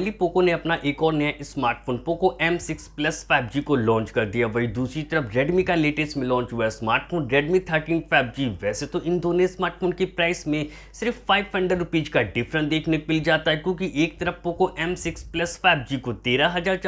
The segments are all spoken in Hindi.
फाइनली पोको ने अपना एक और नया smartphone Poco M6 plus 5G को लॉन्च कर दिया वही दूसरी तरफ Redmi का लेटेस्ट में लॉन्च हुआ स्मार्टफोन Redmi 13 5G वैसे तो इन दोनों स्मार्टफोन की प्राइस में सिर्फ फाइव हंड्रेड का डिफरेंस देखने को मिल जाता है क्योंकि एक तरफ पोको M6 प्लस 5G को तेरह हजार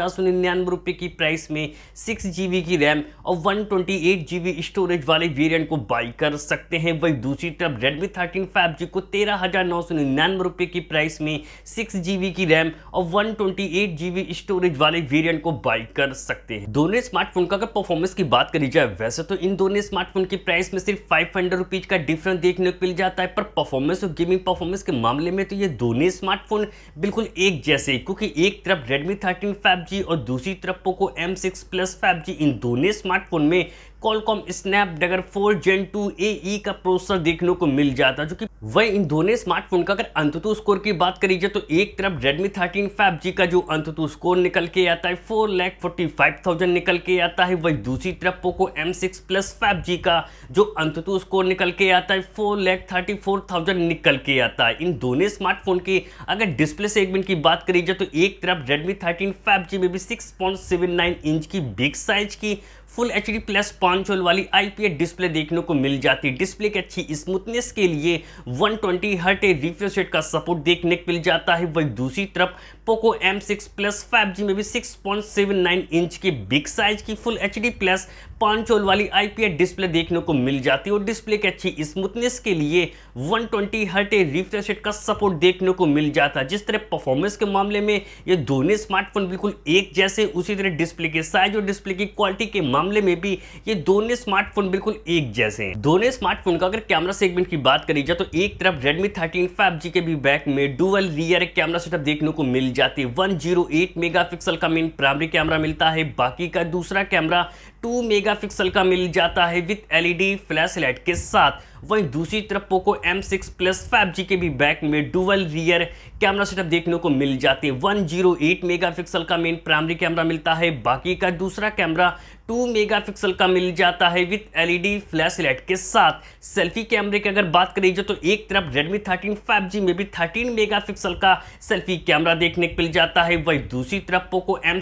की प्राइस में सिक्स की रैम और वन ट्वेंटी स्टोरेज वाले वेरियंट को बाई कर सकते हैं वही दूसरी तरफ Redmi 13 5G को तेरह हजार की प्राइस में सिक्स की रैम और और 128 जीबी स्टोरेज वाले वेरिएंट को बाई कर सकते हैं दोनों स्मार्टफोन का अगर परफॉर्मेंस की बात करी जाए वैसे तो इन दोनों स्मार्टफोन की प्राइस में सिर्फ फाइव हंड्रेड का डिफरेंस देखने को मिल जाता है पर परफॉर्मेंस और गेमिंग परफॉर्मेंस के मामले में तो ये दोनों स्मार्टफोन बिल्कुल एक जैसे क्योंकि एक तरफ Redmi 13 5G और दूसरी तरफ Poco M6 Plus 5G इन दोनों स्मार्टफोन में Qualcomm snap Snapdragon four gen two A का प्रोसेसर देखने को मिल जाता जो कि वह इन दोनों स्मार्टफोन का अगर अंततु स्कोर की बात करी जाए तो एक तरफ Redmi 13 जी का जो अंततु स्कोर निकल के आता है four lakh forty five thousand निकल के आता है वही दूसरी तरफ Poco M six plus five G का जो अंततु स्कोर निकल के आता है four lakh thirty four thousand निकल के आता है इन दोनों स्मार्टफोन की अगर डिस्प्ले सेगमेंट की बात करी जाए तो एक तरफ Redmi 13 5G में भी 6.79 इंच की बिग साइज की फुल एच डी प्लस पाँच होल वाली एस डिस्प्ले देखने को मिल जाती है डिस्प्ले की अच्छी स्मूथनेस के लिए 120 ट्वेंटी हर्ट रिफ्रेश रेट का सपोर्ट देखने को मिल जाता है वही दूसरी तरफ Poco M six plus five G में भी 6.79 इंच की बिग साइज की फुल एच डी प्लस पाँच होल वाली आईपीएस डिस्प्ले देखने को मिल जाती है और डिस्प्ले की अच्छी स्मूथनेस के लिए 120 ट्वेंटी हर्ट रिफ्रेश रेट का सपोर्ट देखने को मिल जाता है जिस तरह परफॉर्मेंस के मामले में ये दोनों स्मार्टफोन बिल्कुल एक जैसे उसी तरह डिस्प्ले के साइज और डिस्प्ले की क्वालिटी के मामले मामले में भी ये दोनों स्मार्टफोन बिल्कुल एक जैसे हैं दोनों स्मार्टफोन का अगर कैमरा सेगमेंट की बात करी जाए तो एक तरफ Redmi 13 5G के भी बैक में डुअल रियर कैमरा सेटअप देखने को मिल जाती है 108 मेगापिक्सल का मेन प्राइमरी कैमरा मिलता है बाकी का दूसरा कैमरा 2 मेगापिक्सल का मिल जाता है विथ एलईडी फ्लैश लाइट के साथ वहीं दूसरी तरफ Poco M six plus five G के भी बैक में डुअल रियर कैमरा सेटअप देखने को मिल जीरो एट 108 मेगापिक्सल का मेन प्राइमरी कैमरा मिलता है बाकी का दूसरा कैमरा 2 मेगापिक्सल का मिल जाता है विथ एलईडी फ्लैश लाइट के साथ सेल्फी कैमरे की अगर बात करी जाए तो एक तरफ Redmi 13 5G में भी 13 मेगापिक्सल का सेल्फी कैमरा देखने को मिल जाता है वही दूसरी तरफ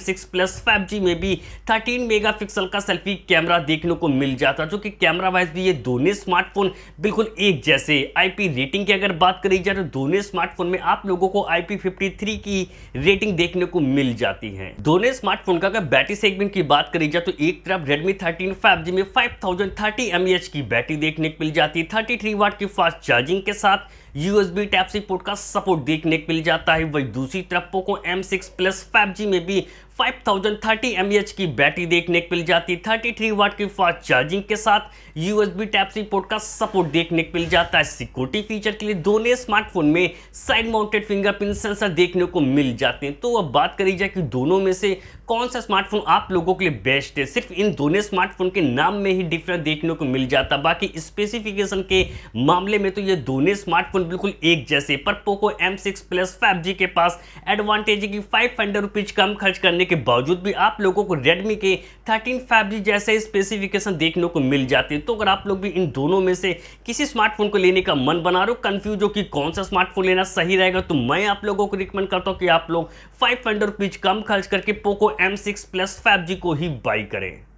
सिक्स M6 फाइव जी में भी 13 मेगापिक्सल का सेल्फी कैमरा देखने को मिल जाता है जो कि कैमरा वाइज भी ये दोनों स्मार्टफोन बिल्कुल एक जैसे आईपी रेटिंग की अगर बात करी जाए तो दोनों स्मार्टफोन में आप लोगों को थ्री की रेटिंग देखने को मिल जाती है दोनों स्मार्टफोन का अगर बैटरी सेगमेंट की बात करी जाए तो एक तरफ थर्टीन फाइव जी में एम एच की बैटरी देखने को मिल जाती है थ्री वाट की फास्ट चार्जिंग के साथ यूएसबी टाइप सी पोर्ट का सपोर्ट देखने को मिल जाता है वही दूसरी तरफ Poco M six plus five G में भी 5030 एच की बैटरी देखने को मिल जाती है 33 वाट की फास्ट चार्जिंग के साथ USB टाइप सी पोर्ट का सपोर्ट देखने को मिल जाता है सिक्योरिटी फीचर के लिए दोनों स्मार्टफोन में साइड माउंटेड फिंगरप्रिंट सेंसर देखने को मिल जाते हैं तो अब बात करी जाए कि दोनों में से कौन सा स्मार्टफोन आप लोगों के लिए बेस्ट है सिर्फ इन दोनों स्मार्टफोन के नाम में ही डिफरेंस देखने को मिल जाता है बाकी स्पेसिफिकेशन के मामले में तो ये दोनों स्मार्टफोन बिल्कुल बिल्कुल एक जैसे पर Poco M six plus five G के पास एडवांटेज की फाइव हंड्रेड रुपीज कम खर्च करने के बावजूद भी आप लोगों को रेडमी के थर्टीन फाइव जी जैसे स्पेसिफिकेशन देखने को मिल जाते हैं तो अगर आप लोग भी इन दोनों में से किसी स्मार्टफोन को लेने का मन बना रहे हो कन्फ्यूज हो कि कौन सा स्मार्टफोन लेना सही रहेगा तो मैं आप लोगों को रिकमेंड करता हूँ कि आप लोग फाइव हंड्रेड रुपीज कम खर्च करके Poco M six plus five G को ही बाई करें